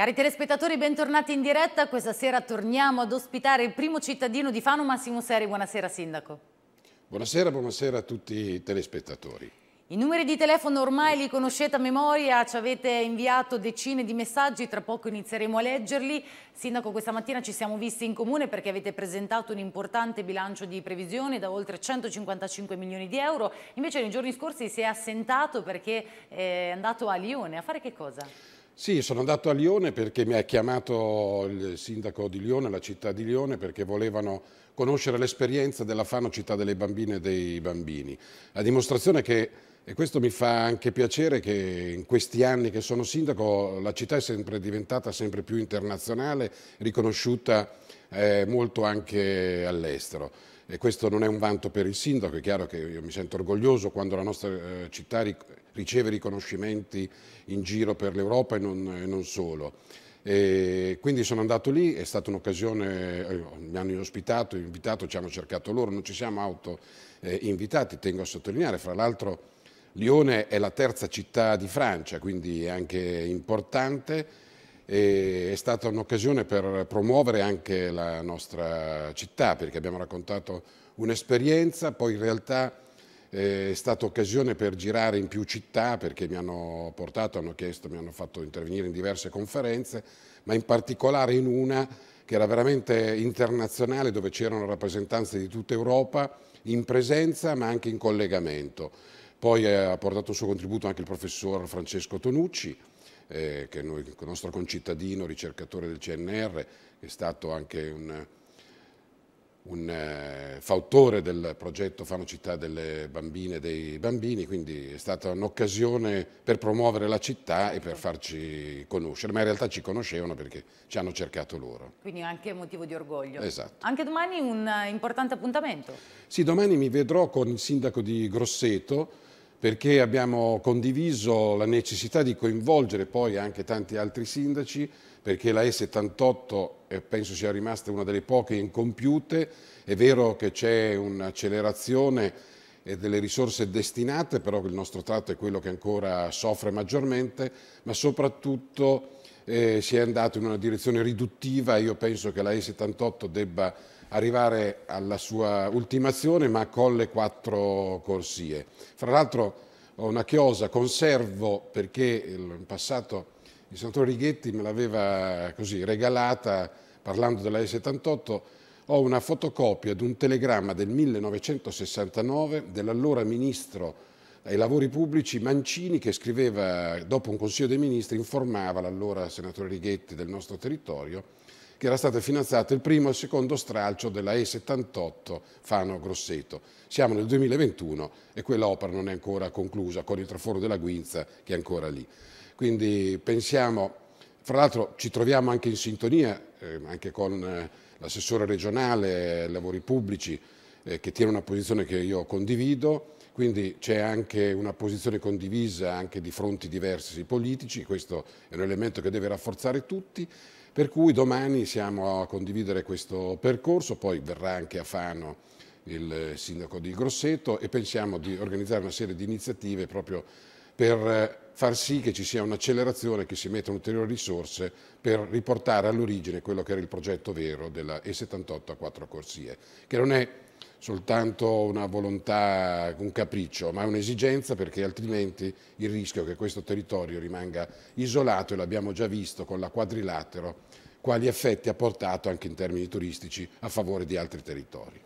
Cari telespettatori, bentornati in diretta. Questa sera torniamo ad ospitare il primo cittadino di Fano, Massimo Seri. Buonasera, Sindaco. Buonasera, buonasera a tutti i telespettatori. I numeri di telefono ormai li conoscete a memoria, ci avete inviato decine di messaggi, tra poco inizieremo a leggerli. Sindaco, questa mattina ci siamo visti in comune perché avete presentato un importante bilancio di previsione da oltre 155 milioni di euro, invece nei giorni scorsi si è assentato perché eh, è andato a Lione, a fare che cosa? Sì, sono andato a Lione perché mi ha chiamato il sindaco di Lione, la città di Lione, perché volevano conoscere l'esperienza della Fano Città delle Bambine e dei Bambini. La dimostrazione che, e questo mi fa anche piacere, che in questi anni che sono sindaco la città è sempre diventata sempre più internazionale, riconosciuta eh, molto anche all'estero. E questo non è un vanto per il sindaco, è chiaro che io mi sento orgoglioso quando la nostra eh, città riceve riconoscimenti in giro per l'Europa e, e non solo. E quindi sono andato lì, è stata un'occasione, eh, mi hanno ospitato, invitato, ci hanno cercato loro, non ci siamo auto eh, invitati, tengo a sottolineare, fra l'altro Lione è la terza città di Francia, quindi è anche importante, è stata un'occasione per promuovere anche la nostra città, perché abbiamo raccontato un'esperienza, poi in realtà eh, è stata occasione per girare in più città perché mi hanno portato, hanno chiesto, mi hanno fatto intervenire in diverse conferenze, ma in particolare in una che era veramente internazionale dove c'erano rappresentanze di tutta Europa in presenza ma anche in collegamento. Poi eh, ha portato il suo contributo anche il professor Francesco Tonucci, eh, che è il nostro concittadino, ricercatore del CNR, è stato anche un un eh, fautore del progetto Fano Città delle Bambine e dei Bambini, quindi è stata un'occasione per promuovere la città e per certo. farci conoscere, ma in realtà ci conoscevano perché ci hanno cercato loro. Quindi anche motivo di orgoglio. Esatto. Anche domani un importante appuntamento. Sì, domani mi vedrò con il sindaco di Grosseto perché abbiamo condiviso la necessità di coinvolgere poi anche tanti altri sindaci perché la E78 eh, penso sia rimasta una delle poche incompiute, è vero che c'è un'accelerazione eh, delle risorse destinate, però il nostro tratto è quello che ancora soffre maggiormente, ma soprattutto eh, si è andato in una direzione riduttiva io penso che la E78 debba arrivare alla sua ultimazione ma con le quattro corsie. Fra l'altro ho una chiosa, conservo perché in passato il senatore Righetti me l'aveva così regalata parlando della E78, ho una fotocopia di un telegramma del 1969 dell'allora ministro ai lavori pubblici Mancini che scriveva, dopo un Consiglio dei Ministri, informava l'allora senatore Righetti del nostro territorio che era stato finanziato il primo e il secondo stralcio della E78 Fano-Grosseto. Siamo nel 2021 e quell'opera non è ancora conclusa con il traforo della Guinza che è ancora lì. Quindi pensiamo, fra l'altro ci troviamo anche in sintonia, eh, anche con eh, l'assessore regionale lavori pubblici, eh, che tiene una posizione che io condivido, quindi c'è anche una posizione condivisa anche di fronti diversi politici, questo è un elemento che deve rafforzare tutti, per cui domani siamo a condividere questo percorso, poi verrà anche a Fano il eh, sindaco di Grosseto e pensiamo di organizzare una serie di iniziative proprio per eh, far sì che ci sia un'accelerazione, che si mettano ulteriori risorse per riportare all'origine quello che era il progetto vero della E78 a quattro corsie, che non è soltanto una volontà, un capriccio, ma è un'esigenza perché altrimenti il rischio è che questo territorio rimanga isolato e l'abbiamo già visto con la quadrilatero, quali effetti ha portato anche in termini turistici a favore di altri territori.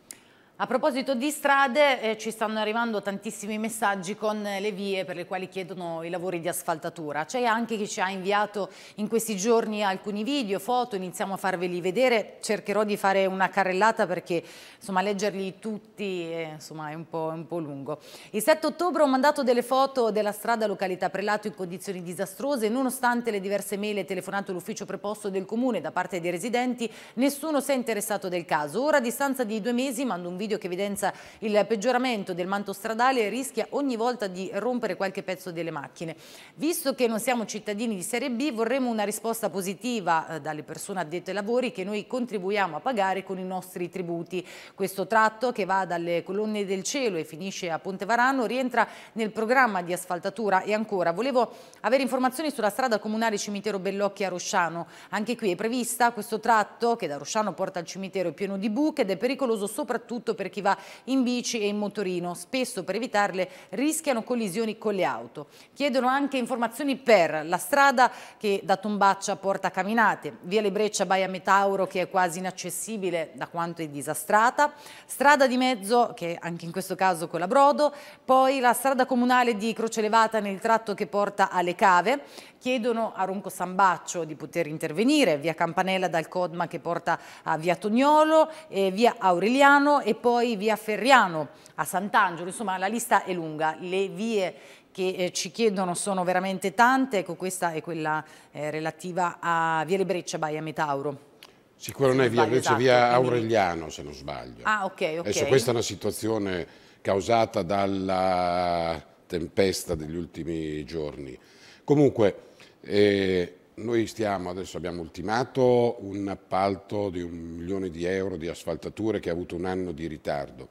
A proposito di strade, eh, ci stanno arrivando tantissimi messaggi con eh, le vie per le quali chiedono i lavori di asfaltatura. C'è anche chi ci ha inviato in questi giorni alcuni video, foto, iniziamo a farveli vedere. Cercherò di fare una carrellata perché insomma, leggerli tutti eh, insomma, è un po', un po' lungo. Il 7 ottobre ho mandato delle foto della strada località Prelato in condizioni disastrose. Nonostante le diverse mail e telefonate all'ufficio preposto del comune da parte dei residenti, nessuno si è interessato del caso. Ora, a distanza di due mesi, mando un video video che evidenzia il peggioramento del manto stradale rischia ogni volta di rompere qualche pezzo delle macchine. Visto che non siamo cittadini di Serie B, vorremmo una risposta positiva eh, dalle persone addette ai lavori che noi contribuiamo a pagare con i nostri tributi. Questo tratto, che va dalle colonne del cielo e finisce a Ponte Varano, rientra nel programma di asfaltatura. E ancora, volevo avere informazioni sulla strada comunale cimitero Bellocchi a Rosciano. Anche qui è prevista questo tratto che da Rosciano porta al cimitero è pieno di buche ed è pericoloso soprattutto per chi va in bici e in motorino. Spesso per evitarle rischiano collisioni con le auto. Chiedono anche informazioni per la strada che da Tombaccia porta a Caminate, via Le Breccia Baia Metauro che è quasi inaccessibile da quanto è disastrata, strada di mezzo che anche in questo caso con la Brodo, poi la strada comunale di Croce Levata nel tratto che porta alle cave, chiedono a Ronco Sambaccio di poter intervenire, via Campanella dal Codma che porta a via Tognolo, e via Aureliano e poi via Ferriano a Sant'Angelo, insomma la lista è lunga, le vie che eh, ci chiedono sono veramente tante, ecco questa è quella eh, relativa a via Viale Breccia Baia Metauro. Sì, quella non è via Breccia, esatto, via Aureliano se non sbaglio. Ah ok, ok. Adesso questa è una situazione causata dalla tempesta degli ultimi giorni. Comunque... Eh, noi stiamo, adesso abbiamo ultimato un appalto di un milione di euro di asfaltature che ha avuto un anno di ritardo.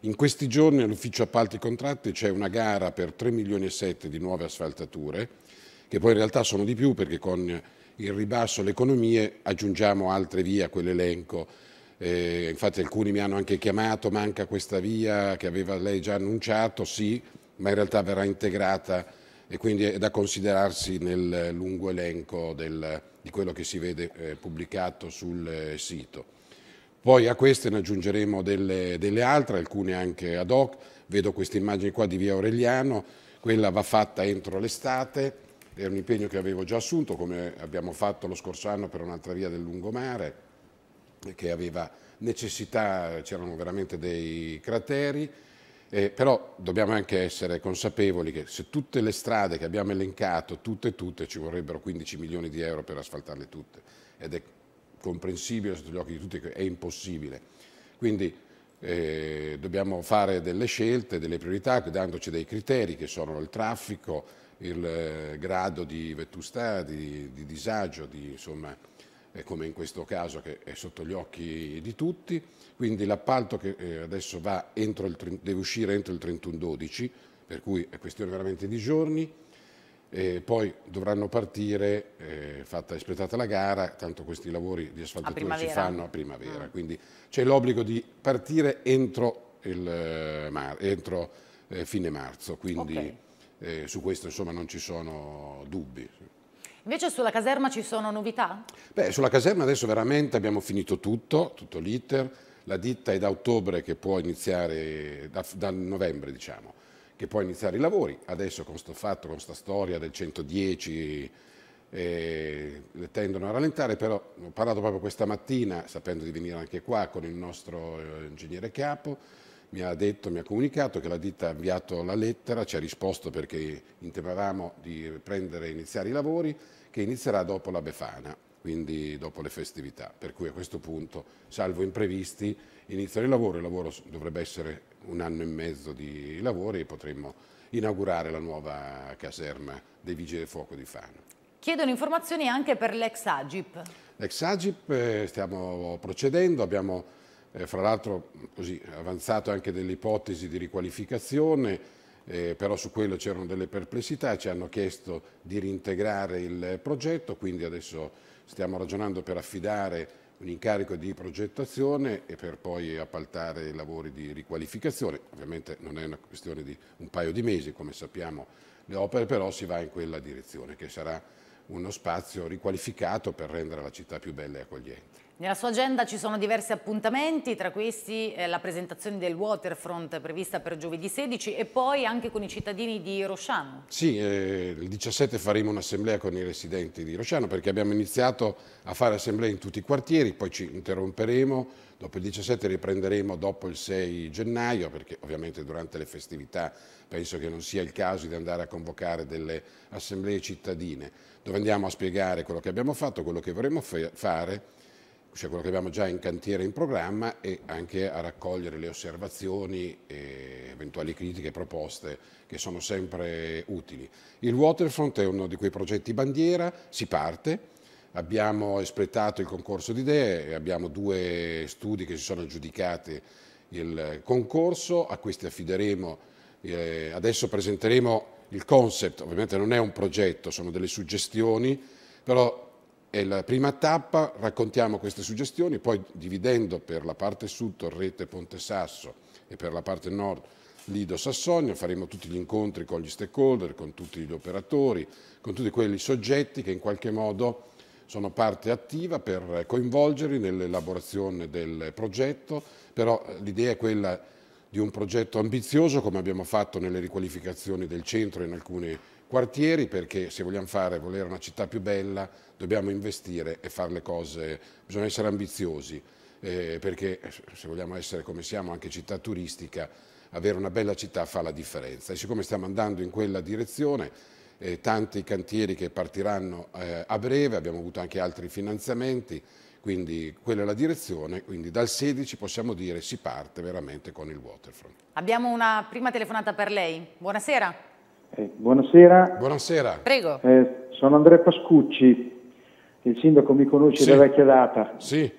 In questi giorni all'ufficio appalti e contratti c'è una gara per 3 milioni e 7 di nuove asfaltature, che poi in realtà sono di più perché con il ribasso le economie aggiungiamo altre vie a quell'elenco. Eh, infatti alcuni mi hanno anche chiamato, manca questa via che aveva lei già annunciato, sì, ma in realtà verrà integrata e quindi è da considerarsi nel lungo elenco del, di quello che si vede eh, pubblicato sul eh, sito. Poi a queste ne aggiungeremo delle, delle altre, alcune anche ad hoc. Vedo questa immagine qua di via Aureliano, quella va fatta entro l'estate, è un impegno che avevo già assunto come abbiamo fatto lo scorso anno per un'altra via del lungomare che aveva necessità, c'erano veramente dei crateri eh, però dobbiamo anche essere consapevoli che se tutte le strade che abbiamo elencato, tutte tutte, ci vorrebbero 15 milioni di euro per asfaltarle tutte ed è comprensibile sotto gli occhi di tutti che è impossibile. Quindi eh, dobbiamo fare delle scelte, delle priorità, dandoci dei criteri che sono il traffico, il eh, grado di vetustà, di, di disagio, di, insomma, come in questo caso che è sotto gli occhi di tutti, quindi l'appalto che eh, adesso il, deve uscire entro il 31-12, per cui è questione veramente di giorni, e poi dovranno partire, eh, fatta espletata la gara, tanto questi lavori di asfaltatura si fanno a primavera, mm. quindi c'è l'obbligo di partire entro, il, eh, entro eh, fine marzo, quindi okay. eh, su questo insomma non ci sono dubbi. Invece sulla caserma ci sono novità? Beh, sulla caserma adesso veramente abbiamo finito tutto, tutto l'iter. La ditta è da ottobre che può iniziare, da, da novembre diciamo, che può iniziare i lavori. Adesso con questo fatto, con questa storia del 110 eh, le tendono a rallentare, però ho parlato proprio questa mattina, sapendo di venire anche qua con il nostro eh, ingegnere capo, mi ha detto, mi ha comunicato che la ditta ha inviato la lettera, ci ha risposto perché intendevamo di prendere e iniziare i lavori, che inizierà dopo la Befana, quindi dopo le festività. Per cui a questo punto, salvo imprevisti, iniziano i lavori. Il lavoro dovrebbe essere un anno e mezzo di lavori e potremmo inaugurare la nuova caserma dei Vigili del Fuoco di Fano. Chiedono informazioni anche per l'ex Agip. L'ex Agip eh, stiamo procedendo, abbiamo eh, fra l'altro avanzato anche delle ipotesi di riqualificazione eh, però su quello c'erano delle perplessità, ci hanno chiesto di reintegrare il progetto, quindi adesso stiamo ragionando per affidare un incarico di progettazione e per poi appaltare i lavori di riqualificazione. Ovviamente non è una questione di un paio di mesi, come sappiamo le opere, però si va in quella direzione, che sarà uno spazio riqualificato per rendere la città più bella e accogliente. Nella sua agenda ci sono diversi appuntamenti, tra questi eh, la presentazione del Waterfront prevista per giovedì 16 e poi anche con i cittadini di Rosciano. Sì, eh, il 17 faremo un'assemblea con i residenti di Rosciano perché abbiamo iniziato a fare assemblee in tutti i quartieri, poi ci interromperemo, dopo il 17 riprenderemo dopo il 6 gennaio perché ovviamente durante le festività penso che non sia il caso di andare a convocare delle assemblee cittadine dove andiamo a spiegare quello che abbiamo fatto, quello che vorremmo fare cioè quello che abbiamo già in cantiere in programma e anche a raccogliere le osservazioni e eventuali critiche e proposte che sono sempre utili. Il Waterfront è uno di quei progetti bandiera, si parte, abbiamo espletato il concorso di idee, abbiamo due studi che si sono aggiudicati il concorso, a questi affideremo, eh, adesso presenteremo il concept, ovviamente non è un progetto, sono delle suggestioni, però è la prima tappa, raccontiamo queste suggestioni, poi dividendo per la parte sud Torrete Ponte Sasso e per la parte nord Lido Sassonia, faremo tutti gli incontri con gli stakeholder, con tutti gli operatori, con tutti quei soggetti che in qualche modo sono parte attiva per coinvolgerli nell'elaborazione del progetto, però eh, l'idea è quella di un progetto ambizioso come abbiamo fatto nelle riqualificazioni del centro in alcune quartieri perché se vogliamo fare, volere una città più bella, dobbiamo investire e fare le cose, bisogna essere ambiziosi, eh, perché se vogliamo essere come siamo anche città turistica, avere una bella città fa la differenza. E siccome stiamo andando in quella direzione, eh, tanti cantieri che partiranno eh, a breve, abbiamo avuto anche altri finanziamenti, quindi quella è la direzione, quindi dal 16 possiamo dire si parte veramente con il waterfront. Abbiamo una prima telefonata per lei, buonasera. Eh, buonasera. Buonasera. Prego. Eh, sono Andrea Pascucci, il sindaco mi conosce sì. da vecchia data. Sì.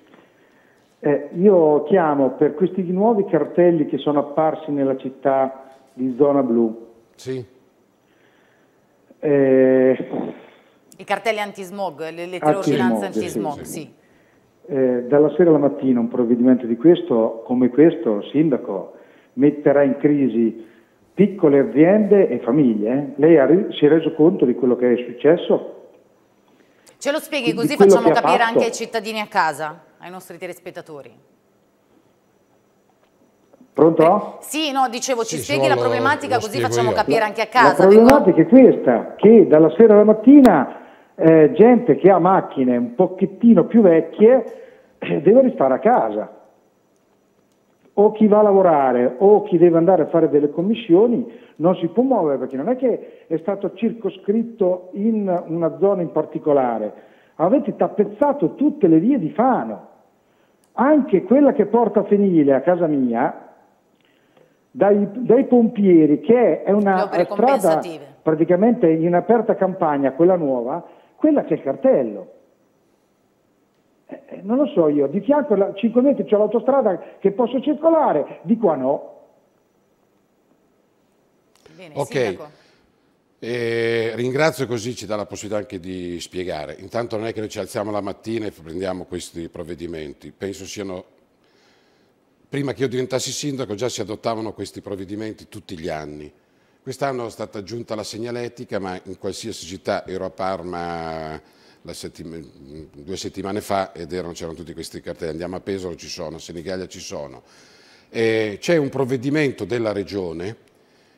Eh, io chiamo per questi nuovi cartelli che sono apparsi nella città di Zona Blu. Sì. Eh, I cartelli antismog, le, le ordinanze antismog, anti sì. sì. Eh, dalla sera alla mattina un provvedimento di questo, come questo, il sindaco metterà in crisi piccole aziende e famiglie. Eh. Lei si è reso conto di quello che è successo? Ce lo spieghi così facciamo capire anche ai cittadini a casa, ai nostri telespettatori. Pronto? Eh, sì, no, dicevo, ci sì, spieghi la problematica così facciamo io. capire anche a casa. La problematica perché... è questa, che dalla sera alla mattina eh, gente che ha macchine un pochettino più vecchie eh, deve restare a casa o chi va a lavorare o chi deve andare a fare delle commissioni non si può muovere perché non è che è stato circoscritto in una zona in particolare, avete tappezzato tutte le vie di Fano, anche quella che porta a Fenile, a casa mia, dai, dai pompieri, che è una strada praticamente in aperta campagna, quella nuova, quella c'è il cartello. Eh, non lo so io, di fianco a 5 metri c'è l'autostrada che posso circolare, di qua no. Bene, okay. Eh, ringrazio così ci dà la possibilità anche di spiegare. Intanto non è che noi ci alziamo la mattina e prendiamo questi provvedimenti. Penso siano, prima che io diventassi sindaco già si adottavano questi provvedimenti tutti gli anni. Quest'anno è stata aggiunta la segnaletica, ma in qualsiasi città, ero a Parma settima, due settimane fa ed erano, c'erano tutti questi cartelli, andiamo a Pesaro ci sono, a Senigallia ci sono. C'è un provvedimento della regione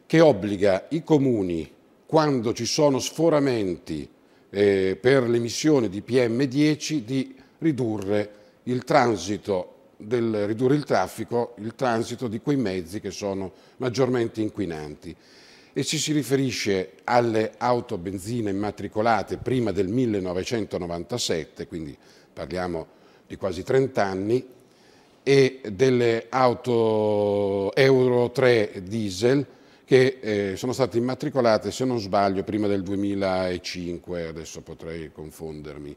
che obbliga i comuni quando ci sono sforamenti eh, per l'emissione di PM10 di ridurre il transito del ridurre il traffico, il transito di quei mezzi che sono maggiormente inquinanti e ci si riferisce alle auto benzina immatricolate prima del 1997, quindi parliamo di quasi 30 anni, e delle auto Euro 3 diesel che eh, sono state immatricolate, se non sbaglio, prima del 2005, adesso potrei confondermi.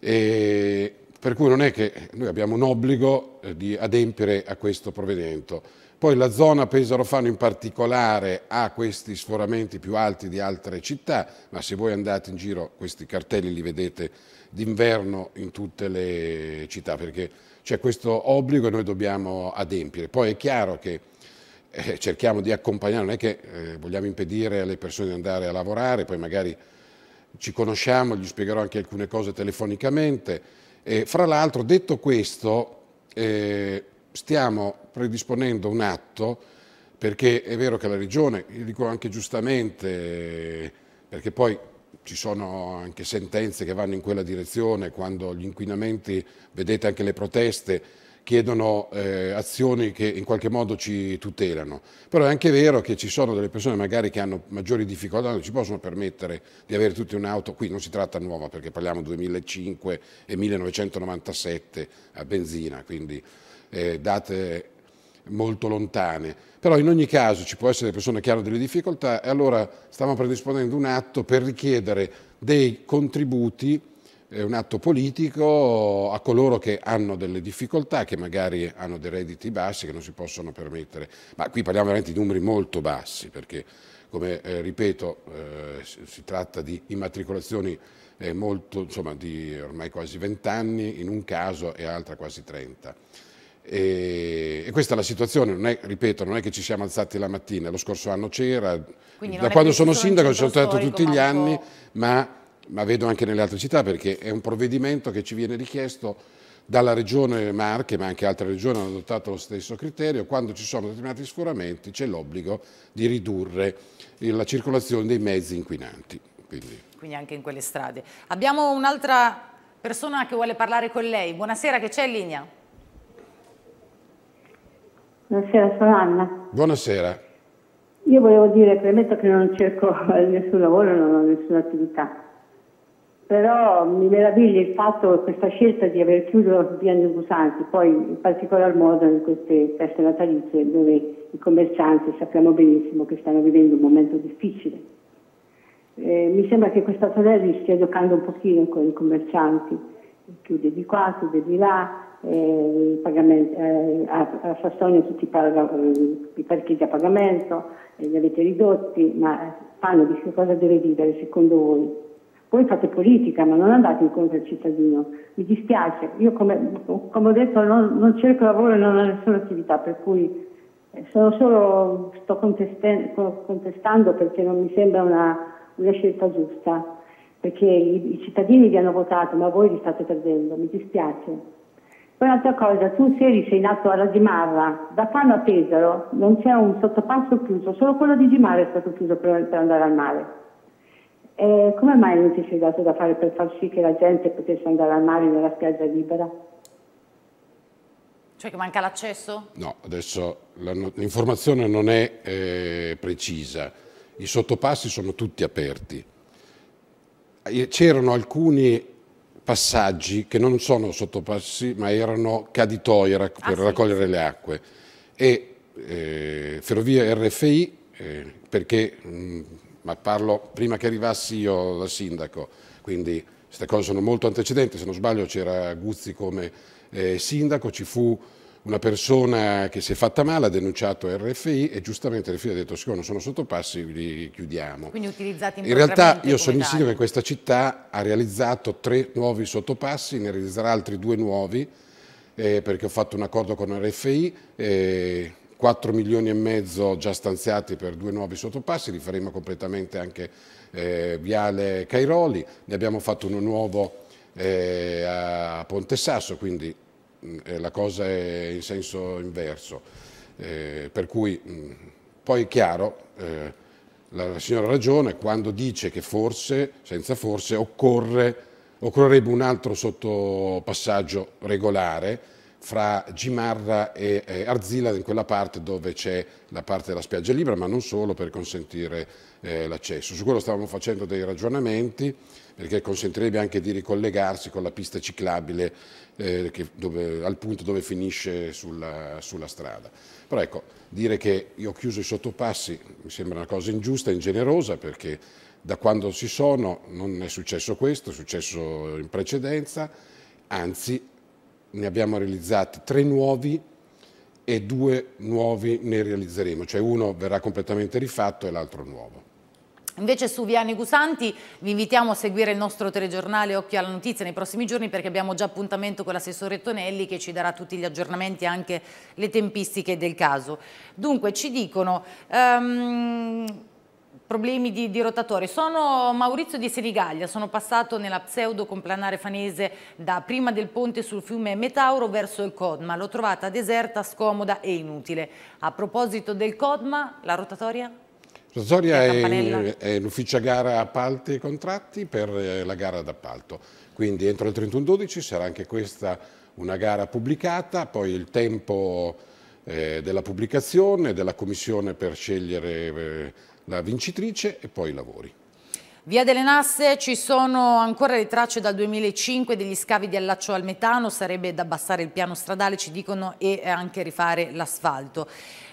E per cui non è che noi abbiamo un obbligo eh, di adempiere a questo provvedimento. Poi la zona Pesaro-Fano in particolare ha questi sforamenti più alti di altre città, ma se voi andate in giro questi cartelli li vedete d'inverno in tutte le città, perché c'è questo obbligo e noi dobbiamo adempiere. Poi è chiaro che eh, cerchiamo di accompagnare, non è che eh, vogliamo impedire alle persone di andare a lavorare, poi magari ci conosciamo, gli spiegherò anche alcune cose telefonicamente. E, fra l'altro, detto questo, eh, stiamo predisponendo un atto perché è vero che la Regione, dico anche giustamente, perché poi ci sono anche sentenze che vanno in quella direzione, quando gli inquinamenti, vedete anche le proteste, chiedono eh, azioni che in qualche modo ci tutelano. Però è anche vero che ci sono delle persone magari che hanno maggiori difficoltà, non ci possono permettere di avere tutti un'auto, qui non si tratta nuova perché parliamo 2005 e 1997 a benzina, quindi eh, date molto lontane. Però in ogni caso ci può essere persone che hanno delle difficoltà e allora stiamo predisponendo un atto per richiedere dei contributi, eh, un atto politico a coloro che hanno delle difficoltà, che magari hanno dei redditi bassi che non si possono permettere. Ma qui parliamo veramente di numeri molto bassi perché come eh, ripeto eh, si tratta di immatricolazioni eh, molto, insomma, di ormai quasi 20 anni in un caso e altra quasi 30. E, e, questa è la situazione, non è, ripeto, non è che ci siamo alzati la mattina, lo scorso anno c'era, da quando sono sindaco ci sono stato tutti gli anni, ma, ma vedo anche nelle altre città perché è un provvedimento che ci viene richiesto dalla regione Marche, ma anche altre regioni hanno adottato lo stesso criterio, quando ci sono determinati sforamenti c'è l'obbligo di ridurre la circolazione dei mezzi inquinanti. Quindi, Quindi anche in quelle strade. Abbiamo un'altra persona che vuole parlare con lei. Buonasera, che c'è in linea? Buonasera, sono Anna. Buonasera. Io volevo dire, premetto che non cerco nessun lavoro, non ho nessuna attività, però mi meraviglia il fatto, questa scelta di aver chiuso via New Busanti, poi in particolar modo in queste feste natalizie dove i commercianti sappiamo benissimo che stanno vivendo un momento difficile. Eh, mi sembra che questa Tonelli stia giocando un pochino con i commercianti, chiude di qua, chiude di là, eh, eh, a, a, Sassonia tutti i, paga, eh, i, parcheggi a pagamento, eh, li avete ridotti, ma fanno di che cosa deve vivere secondo voi? Voi fate politica, ma non andate incontro al cittadino. Mi dispiace, io come, come ho detto non, non, cerco lavoro e non ho nessuna attività, per cui eh, sono solo, sto contestando perché non mi sembra una, una scelta giusta, perché i, i cittadini vi hanno votato, ma voi li state perdendo, mi dispiace. Poi un'altra cosa, tu sei in atto alla Gimarra, da Fano a Pesaro non c'è un sottopasso chiuso, solo quello di Gimarra è stato chiuso per, per andare al mare. E come mai non ti sei dato da fare per far sì che la gente potesse andare al mare nella spiaggia libera? Cioè che manca l'accesso? No, adesso l'informazione non è eh, precisa. I sottopassi sono tutti aperti. Eh, c'erano alcuni passaggi che non sono sottopassi ma erano caditoi per ah, raccogliere le acque e eh, Ferrovie RFI eh, perché mh, mm, ma parlo prima che arrivassi io da sindaco quindi queste cose sono molto antecedenti se non sbaglio c'era Guzzi come eh, sindaco ci fu una persona che si è fatta male ha denunciato RFI e giustamente RFI ha detto siccome sono sottopassi li chiudiamo. Quindi utilizzati in In realtà io sono in sindaco che questa città ha realizzato tre nuovi sottopassi, ne realizzerà altri due nuovi eh, perché ho fatto un accordo con RFI. Eh, 4 milioni e mezzo già stanziati per due nuovi sottopassi, li faremo completamente anche eh, Viale Cairoli, ne abbiamo fatto uno nuovo eh, a Ponte Sasso, quindi Mm, eh, la cosa è in senso inverso. Eh, per cui mh, mm, poi è chiaro, eh, la, la signora ha ragione quando dice che forse, senza forse, occorre, occorrerebbe un altro sottopassaggio regolare fra Gimarra e eh, Arzilla in quella parte dove c'è la parte della spiaggia libera, ma non solo per consentire eh, l'accesso. Su quello stavamo facendo dei ragionamenti perché consentirebbe anche di ricollegarsi con la pista ciclabile eh, che, dove, al punto dove finisce sulla, sulla, strada. Però ecco, dire che io ho chiuso i sottopassi mi sembra una cosa ingiusta, ingenerosa, perché da quando si sono non è successo questo, è successo in precedenza, anzi ne abbiamo realizzati tre nuovi e due nuovi ne realizzeremo, cioè uno verrà completamente rifatto e l'altro nuovo. Invece su Viani Gusanti vi invitiamo a seguire il nostro telegiornale Occhio alla Notizia nei prossimi giorni perché abbiamo già appuntamento con l'assessore Tonelli che ci darà tutti gli aggiornamenti e anche le tempistiche del caso. Dunque ci dicono... Um, problemi di, di rotatore. Sono Maurizio di Senigallia, sono passato nella pseudo complanare fanese da prima del ponte sul fiume Metauro verso il Codma. L'ho trovata deserta, scomoda e inutile. A proposito del Codma, la rotatoria? Rosoria è, è l'ufficio gara appalti e contratti per eh, la gara d'appalto, quindi entro il 31-12 sarà anche questa una gara pubblicata, poi il tempo eh, della pubblicazione, della commissione per scegliere eh, la vincitrice e poi i lavori. Via delle Nasse ci sono ancora le tracce dal 2005 degli scavi di allaccio al metano, sarebbe da abbassare il piano stradale ci dicono e anche rifare l'asfalto.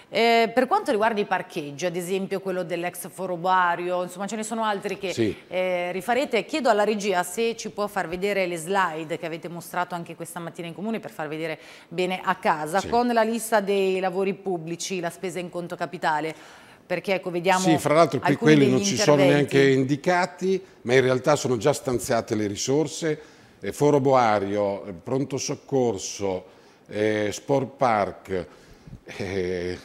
Eh, per quanto riguarda i parcheggi, ad esempio quello dell'ex forobario, insomma ce ne sono altri che sì. eh, rifarete, chiedo alla regia se ci può far vedere le slide che avete mostrato anche questa mattina in comune per far vedere bene a casa, sì. con la lista dei lavori pubblici, la spesa in conto capitale perché ecco, vediamo Sì, fra l'altro qui quelli non ci sono neanche indicati, ma in realtà sono già stanziate le risorse, eh, Foro Boario, eh, Pronto Soccorso, eh, Sport Park, eh,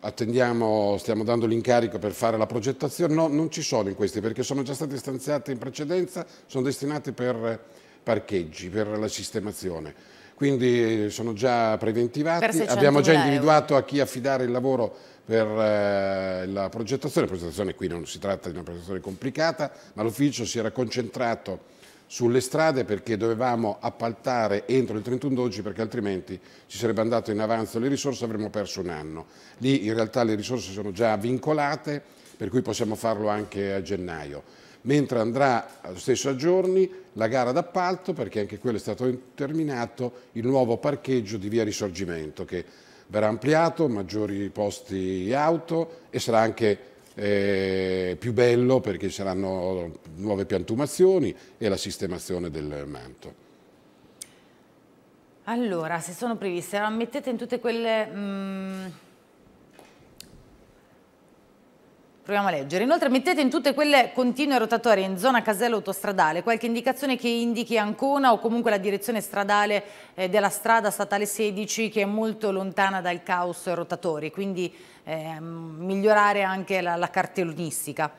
attendiamo, stiamo dando l'incarico per fare la progettazione, no, non ci sono in questi perché sono già state stanziate in precedenza, sono destinate per parcheggi, per la sistemazione. Quindi eh, sono già preventivati, abbiamo già individuato euro. a chi affidare il lavoro per eh, la progettazione, la progettazione qui non si tratta di una progettazione complicata, ma l'ufficio si era concentrato sulle strade perché dovevamo appaltare entro il 31-12 perché altrimenti ci sarebbe andato in avanzo le risorse e avremmo perso un anno. Lì in realtà le risorse sono già vincolate per cui possiamo farlo anche a gennaio mentre andrà allo stesso a giorni la gara d'appalto, perché anche quello è stato terminato, il nuovo parcheggio di via Risorgimento, che verrà ampliato, maggiori posti auto e sarà anche eh, più bello perché ci saranno nuove piantumazioni e la sistemazione del manto. Allora, se sono previste, allora mettete in tutte quelle... Mh mm, Proviamo a leggere. Inoltre mettete in tutte quelle continue rotatorie in zona casello autostradale qualche indicazione che indichi Ancona o comunque la direzione stradale eh, della strada statale 16 che è molto lontana dal caos rotatori, quindi eh, migliorare anche la, la cartellonistica.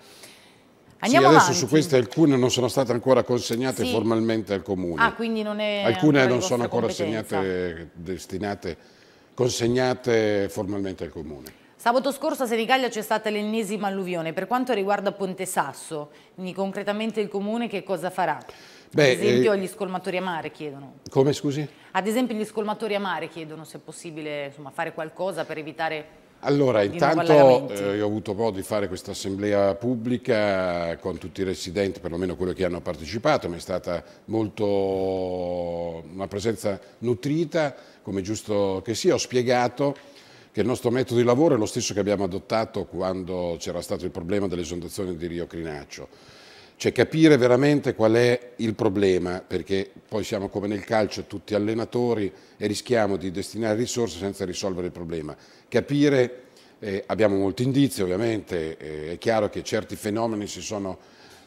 Andiamo sì, adesso avanti. su queste alcune non sono state ancora consegnate sì. formalmente al comune. Ah, quindi non è Alcune non sono ancora segnate, destinate, consegnate formalmente al comune. Sabato scorso a Senigallia c'è stata l'ennesima alluvione. Per quanto riguarda Ponte Sasso, concretamente il comune che cosa farà? Beh, Ad esempio eh, gli scolmatori a mare chiedono. Come scusi? Ad esempio gli scolmatori a mare chiedono se è possibile insomma, fare qualcosa per evitare allora, intanto eh, io ho avuto modo di fare questa assemblea pubblica con tutti i residenti, perlomeno quelli che hanno partecipato, mi è stata molto una presenza nutrita, come giusto che sia, ho spiegato che il nostro metodo di lavoro è lo stesso che abbiamo adottato quando c'era stato il problema dell'esondazione di Rio Crinaccio. Cioè capire veramente qual è il problema, perché poi siamo come nel calcio tutti allenatori e rischiamo di destinare risorse senza risolvere il problema. Capire, eh, abbiamo molti indizi ovviamente, eh, è chiaro che certi fenomeni si sono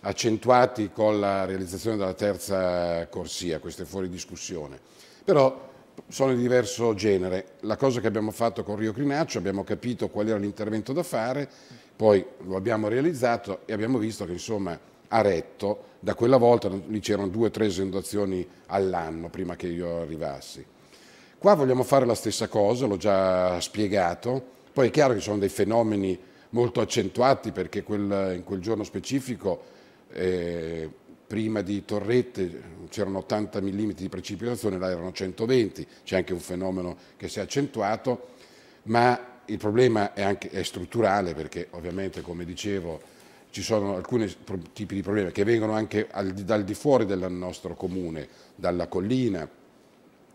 accentuati con la realizzazione della terza corsia, questo è fuori discussione. Però sono di diverso genere. La cosa che abbiamo fatto con Rio Crinaccio, abbiamo capito qual era l'intervento da fare, poi lo abbiamo realizzato e abbiamo visto che insomma ha retto. Da quella volta lì c'erano due o tre esondazioni all'anno prima che io arrivassi. Qua vogliamo fare la stessa cosa, l'ho già spiegato, poi è chiaro che ci sono dei fenomeni molto accentuati perché quel, in quel giorno specifico eh, prima di Torrette c'erano 80 mm di precipitazione, là erano 120, c'è anche un fenomeno che si è accentuato, ma il problema è, anche, è strutturale perché ovviamente, come dicevo, ci sono alcuni tipi di problemi che vengono anche al, dal di fuori del nostro comune, dalla collina,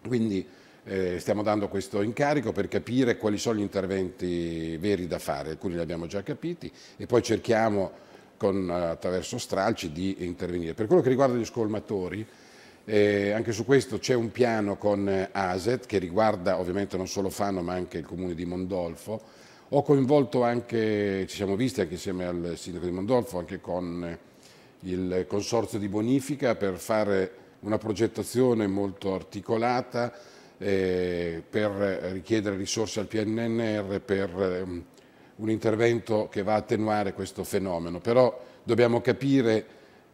quindi eh, stiamo dando questo incarico per capire quali sono gli interventi veri da fare, alcuni li abbiamo già capiti e poi cerchiamo con, attraverso stralci di intervenire. Per quello che riguarda gli scolmatori, eh, anche su questo c'è un piano con eh, ASET che riguarda ovviamente non solo Fano ma anche il comune di Mondolfo. Ho coinvolto anche, ci siamo visti anche insieme al sindaco di Mondolfo, anche con eh, il consorzio di bonifica per fare una progettazione molto articolata eh, per richiedere risorse al PNNR, per ehm, un intervento che va a attenuare questo fenomeno, però dobbiamo capire,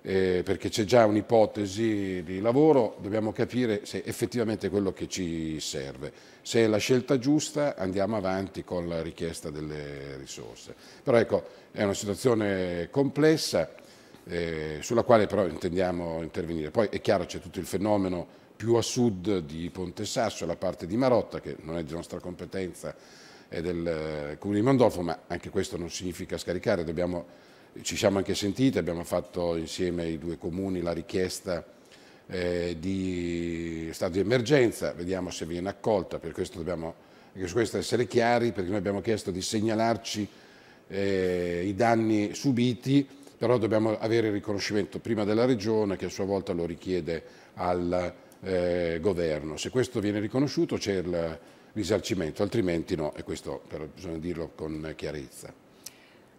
eh, perché c'è già un'ipotesi di lavoro, dobbiamo capire se effettivamente è quello che ci serve. Se è la scelta giusta andiamo avanti con la richiesta delle risorse. Però ecco, è una situazione complessa eh, sulla quale però intendiamo intervenire. Poi è chiaro c'è tutto il fenomeno più a sud di Ponte Sasso, la parte di Marotta, che non è di nostra competenza, e del eh, Comune di Mandolfo, ma anche questo non significa scaricare, dobbiamo, ci siamo anche sentiti, abbiamo fatto insieme ai due comuni la richiesta eh, di stato di emergenza, vediamo se viene accolta, per questo dobbiamo anche su questo essere chiari, perché noi abbiamo chiesto di segnalarci eh, i danni subiti, però dobbiamo avere il riconoscimento prima della Regione che a sua volta lo richiede al eh, Governo. Se questo viene riconosciuto c'è il risarcimento, altrimenti no, e questo però bisogna dirlo con chiarezza.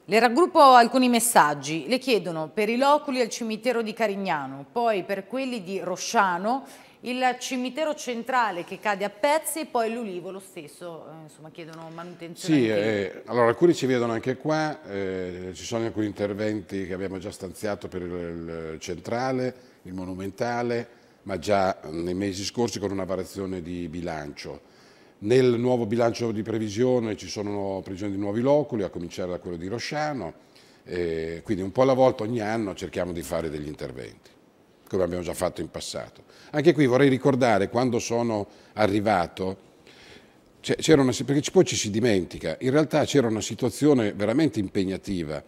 Le raggruppo alcuni messaggi, le chiedono per i loculi al cimitero di Carignano, poi per quelli di Rosciano, il cimitero centrale che cade a pezzi e poi l'ulivo lo stesso, eh, insomma chiedono manutenzione. Sì, eh, allora alcuni ci vedono anche qua, eh, ci sono alcuni interventi che abbiamo già stanziato per il, il centrale, il monumentale, ma già nei mesi scorsi con una variazione di bilancio nel nuovo bilancio di previsione ci sono previsioni di nuovi loculi, a cominciare da quello di Rosciano, eh, quindi un po' alla volta ogni anno cerchiamo di fare degli interventi, come abbiamo già fatto in passato. Anche qui vorrei ricordare quando sono arrivato, una, perché poi ci si dimentica, in realtà c'era una situazione veramente impegnativa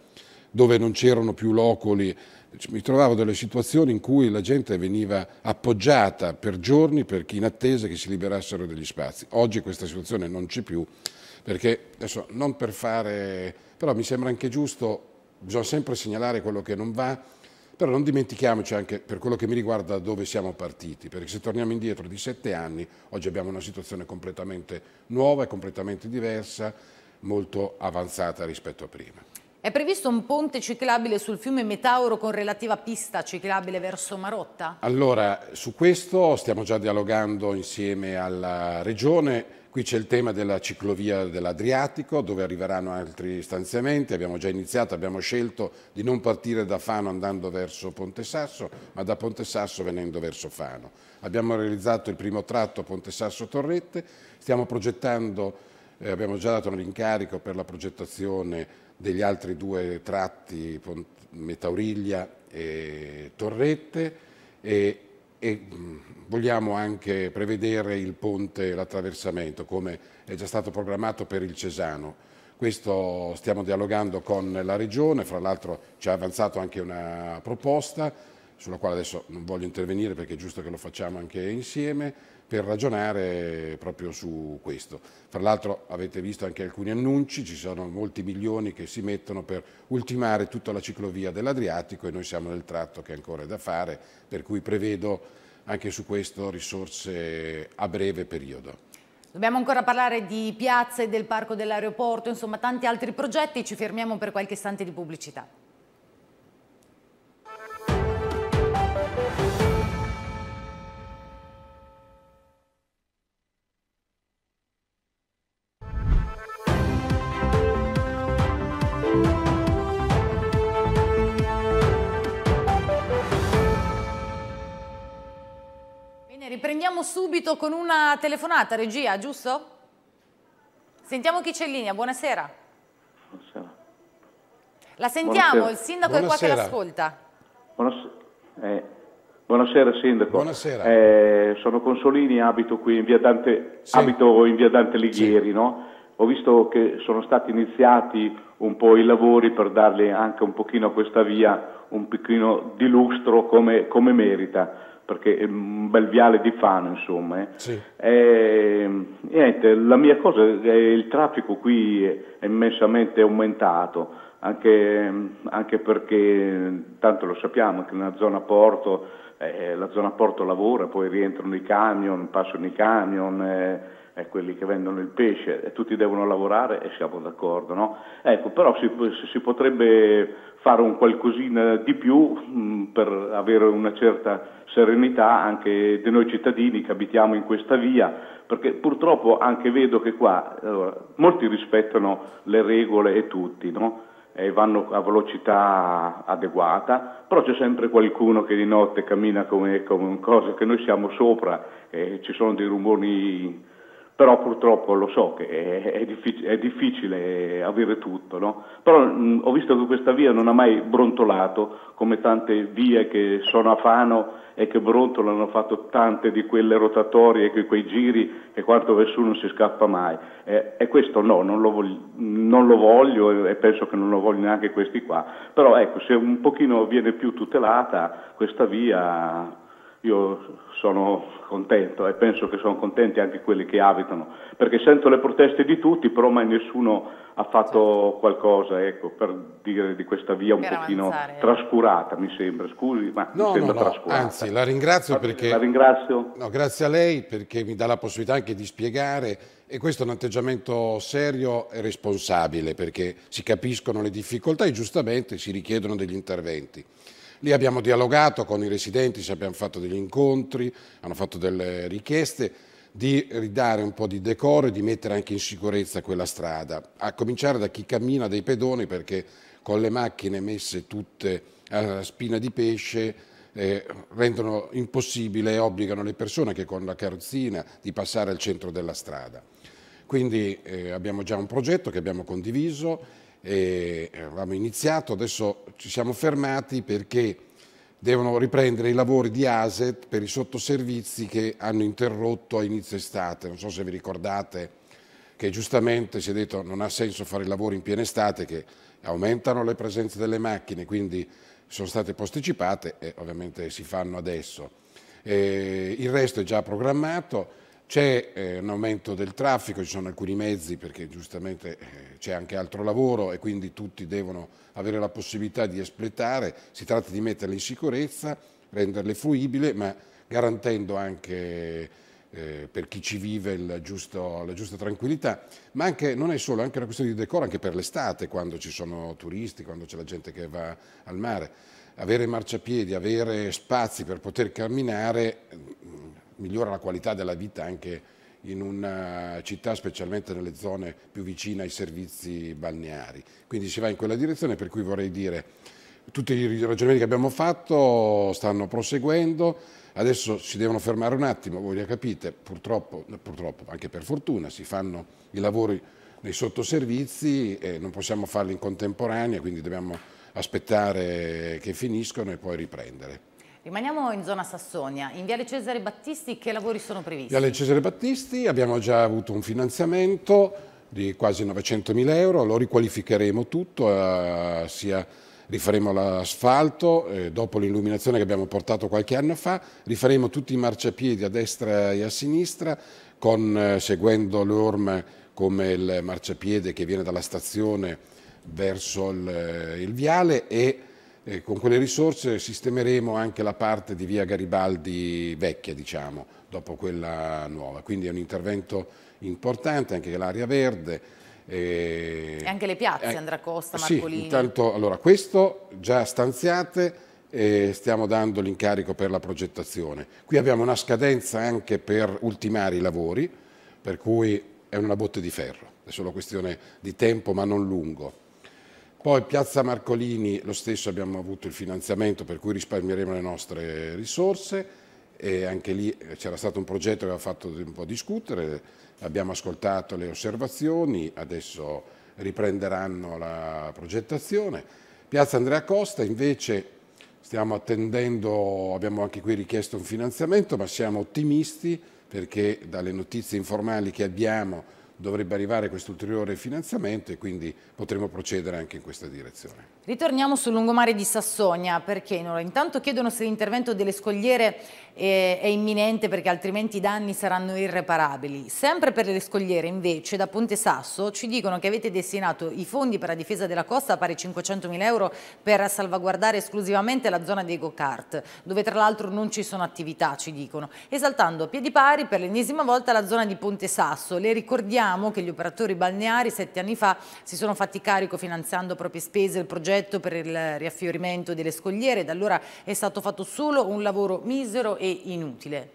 dove non c'erano più loculi mi trovavo delle situazioni in cui la gente veniva appoggiata per giorni perché in attesa che si liberassero degli spazi. Oggi questa situazione non c'è più perché adesso non per fare, però mi sembra anche giusto, bisogna sempre segnalare quello che non va, però non dimentichiamoci anche per quello che mi riguarda da dove siamo partiti, perché se torniamo indietro di sette anni, oggi abbiamo una situazione completamente nuova e completamente diversa, molto avanzata rispetto a prima. È previsto un ponte ciclabile sul fiume Metauro con relativa pista ciclabile verso Marotta? Allora, su questo stiamo già dialogando insieme alla Regione. Qui c'è il tema della ciclovia dell'Adriatico, dove arriveranno altri stanziamenti. Abbiamo già iniziato, abbiamo scelto di non partire da Fano andando verso Ponte Sasso, ma da Ponte Sasso venendo verso Fano. Abbiamo realizzato il primo tratto Ponte Sasso-Torrette. Stiamo progettando, eh, abbiamo già dato un rincarico per la progettazione degli altri due tratti, Metauriglia e Torrette, e, e vogliamo anche prevedere il ponte, l'attraversamento, come è già stato programmato per il Cesano. Questo stiamo dialogando con la Regione, fra l'altro ci ha avanzato anche una proposta sulla quale adesso non voglio intervenire perché è giusto che lo facciamo anche insieme, per ragionare proprio su questo. Fra l'altro avete visto anche alcuni annunci, ci sono molti milioni che si mettono per ultimare tutta la ciclovia dell'Adriatico e noi siamo nel tratto che ancora è da fare, per cui prevedo anche su questo risorse a breve periodo. Dobbiamo ancora parlare di piazze, del parco dell'aeroporto, insomma tanti altri progetti, ci fermiamo per qualche istante di pubblicità. prendiamo subito con una telefonata, regia, giusto? Sentiamo chi c'è in linea, buonasera. Buonasera. La sentiamo, buonasera. il sindaco buonasera. è qua che l'ascolta. Buonasera. Eh, buonasera sindaco. Buonasera. Eh, sono Consolini, abito qui in via Dante, sì. in via Dante Lighieri, sì. no? Ho visto che sono stati iniziati un po' i lavori per darle anche un pochino a questa via un pochino di lustro come, come merita perché è un bel viale di Fano, insomma. Eh. Sì. E, niente, la mia cosa è il traffico qui è immensamente aumentato, anche, anche perché, tanto lo sappiamo, che nella zona porto, eh, la zona porto lavora, poi rientrano i camion, passano i camion. Eh, e quelli che vendono il pesce e tutti devono lavorare e siamo d'accordo, no? Ecco, però si, si potrebbe fare un qualcosina di più mh, mm, per avere una certa serenità anche di noi cittadini che abitiamo in questa via, perché purtroppo anche vedo che qua allora, molti rispettano le regole e tutti, no? e vanno a velocità adeguata, però c'è sempre qualcuno che di notte cammina come, come un coso che noi siamo sopra e ci sono dei rumori però purtroppo lo so che è, è, diffic- è difficile avere tutto, no? però mh, ho visto che questa via non ha mai brontolato come tante vie che sono a Fano e che brontolano, hanno fatto tante di quelle rotatorie, che quei giri e quanto verso non si scappa mai eh, e questo no, non lo, voglio, non lo voglio e, e penso che non lo voglio neanche questi qua, però ecco se un pochino viene più tutelata questa via io sono contento e penso che sono contenti anche quelli che abitano, perché sento le proteste di tutti, però mai nessuno ha fatto certo. qualcosa ecco, per dire di questa via un per pochino avanzare. trascurata, mi sembra, scusi, ma no, mi sembra no, trascurata. anzi, la ringrazio perché... La ringrazio. No, grazie a lei perché mi dà la possibilità anche di spiegare e questo è un atteggiamento serio e responsabile perché si capiscono le difficoltà e giustamente si richiedono degli interventi. Lì abbiamo dialogato con i residenti, ci abbiamo fatto degli incontri, hanno fatto delle richieste di ridare un po' di decoro e di mettere anche in sicurezza quella strada, a cominciare da chi cammina dei pedoni perché con le macchine messe tutte a spina di pesce eh, rendono impossibile e obbligano le persone che con la carrozzina di passare al centro della strada. Quindi eh, abbiamo già un progetto che abbiamo condiviso, e eh, avevamo iniziato, adesso ci siamo fermati perché devono riprendere i lavori di ASET per i sottoservizi che hanno interrotto a inizio estate. Non so se vi ricordate che giustamente si è detto non ha senso fare i lavori in piena estate che aumentano le presenze delle macchine, quindi sono state posticipate e ovviamente si fanno adesso. E il resto è già programmato. C'è eh, un aumento del traffico, ci sono alcuni mezzi perché giustamente eh, c'è anche altro lavoro e quindi tutti devono avere la possibilità di espletare, si tratta di metterle in sicurezza, renderle fruibili, ma garantendo anche eh, per chi ci vive giusto, la giusta tranquillità, ma anche, non è solo, anche una questione di decoro, anche per l'estate, quando ci sono turisti, quando c'è la gente che va al mare. Avere marciapiedi, avere spazi per poter camminare mm, migliora la qualità della vita anche in una eh, città, specialmente nelle zone più vicine ai servizi balneari. Quindi si va in quella direzione, per cui vorrei dire tutti i ragionamenti che abbiamo fatto stanno proseguendo, adesso si devono fermare un attimo, voi capite, purtroppo, purtroppo anche per fortuna, si fanno i lavori nei sottoservizi e non possiamo farli in contemporanea, quindi dobbiamo aspettare che finiscono e poi riprendere. Rimaniamo in zona Sassonia, in Viale Cesare Battisti che lavori sono previsti? Viale Cesare Battisti abbiamo già avuto un finanziamento di quasi 900.000 euro, lo riqualificheremo tutto, eh, sia rifaremo l'asfalto, eh, dopo l'illuminazione che abbiamo portato qualche anno fa, rifaremo tutti i marciapiedi a destra e a sinistra, con, eh, seguendo le orme come il marciapiede che viene dalla stazione verso il, eh, il viale e eh, con quelle risorse sistemeremo anche la parte di via Garibaldi vecchia, diciamo, dopo quella nuova. Quindi è un intervento importante, anche l'area verde. Eh, e anche le piazze, eh, Andra Costa, Marcolini. Sì, intanto, allora, questo già stanziate e stiamo dando l'incarico per la progettazione. Qui abbiamo una scadenza anche per ultimare i lavori, per cui è una botte di ferro, è solo questione di tempo ma non lungo. Poi Piazza Marcolini, lo stesso abbiamo avuto il finanziamento per cui risparmieremo le nostre risorse e anche lì eh, c'era stato un progetto che aveva fatto un po' discutere, abbiamo ascoltato le osservazioni, adesso riprenderanno la progettazione. Piazza Andrea Costa invece stiamo attendendo, abbiamo anche qui richiesto un finanziamento ma siamo ottimisti perché dalle notizie informali che abbiamo dovrebbe arrivare questo ulteriore finanziamento e quindi potremo procedere anche in questa direzione. Ritorniamo sul lungomare di Sassonia perché intanto chiedono se l'intervento delle scogliere eh, è imminente perché altrimenti i danni saranno irreparabili. Sempre per le scogliere invece da Ponte Sasso ci dicono che avete destinato i fondi per la difesa della costa pari 500.000 euro per salvaguardare esclusivamente la zona dei go-kart dove tra l'altro non ci sono attività ci dicono esaltando a piedi pari per l'ennesima volta la zona di Ponte Sasso. Le ricordiamo Ricordiamo che gli operatori balneari sette anni fa si sono fatti carico finanziando a proprie spese il progetto per il riaffiorimento delle scogliere e da allora è stato fatto solo un lavoro misero e inutile.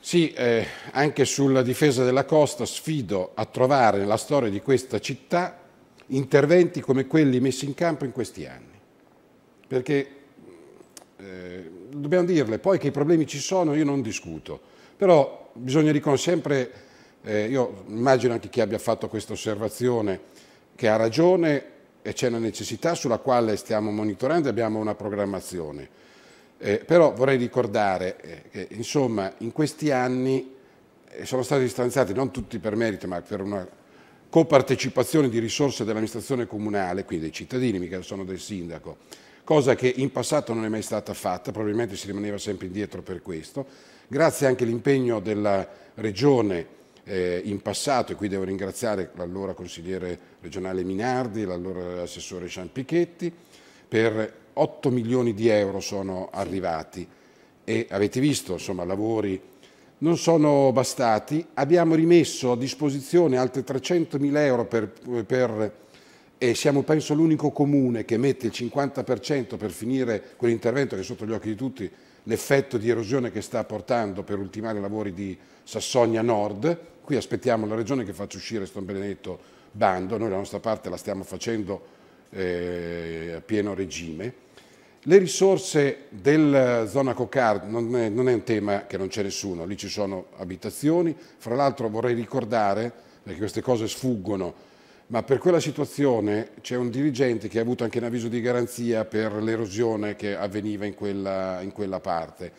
Sì, eh, anche sulla difesa della costa sfido a trovare nella storia di questa città interventi come quelli messi in campo in questi anni. Perché eh, dobbiamo dirle, poi che i problemi ci sono io non discuto, però bisogna sempre eh, io immagino anche chi abbia fatto questa osservazione che ha ragione e c'è una necessità sulla quale stiamo monitorando e abbiamo una programmazione. Eh, però vorrei ricordare eh, che insomma, in questi anni eh, sono stati distanziati, non tutti per merito, ma per una copartecipazione di risorse dell'amministrazione comunale, quindi dei cittadini, mica sono del sindaco, cosa che in passato non è mai stata fatta, probabilmente si rimaneva sempre indietro per questo, grazie anche all'impegno della Regione eh, in passato, e qui devo ringraziare l'allora consigliere regionale Minardi, l'allora assessore Gian Pichetti, per 8 milioni di euro sono arrivati e avete visto, insomma, lavori non sono bastati, abbiamo rimesso a disposizione altri 300 mila euro per, per, e siamo penso l'unico comune che mette il 50% per finire quell'intervento che è sotto gli occhi di tutti l'effetto di erosione che sta portando per ultimare i lavori di Sassonia Nord. Qui aspettiamo la regione che faccia uscire questo benedetto bando, noi la nostra parte la stiamo facendo eh, a pieno regime. Le risorse della zona Cocard non è, non è un tema che non c'è nessuno, lì ci sono abitazioni, fra l'altro vorrei ricordare, perché queste cose sfuggono, ma per quella situazione c'è un dirigente che ha avuto anche un avviso di garanzia per l'erosione che avveniva in quella, in quella parte.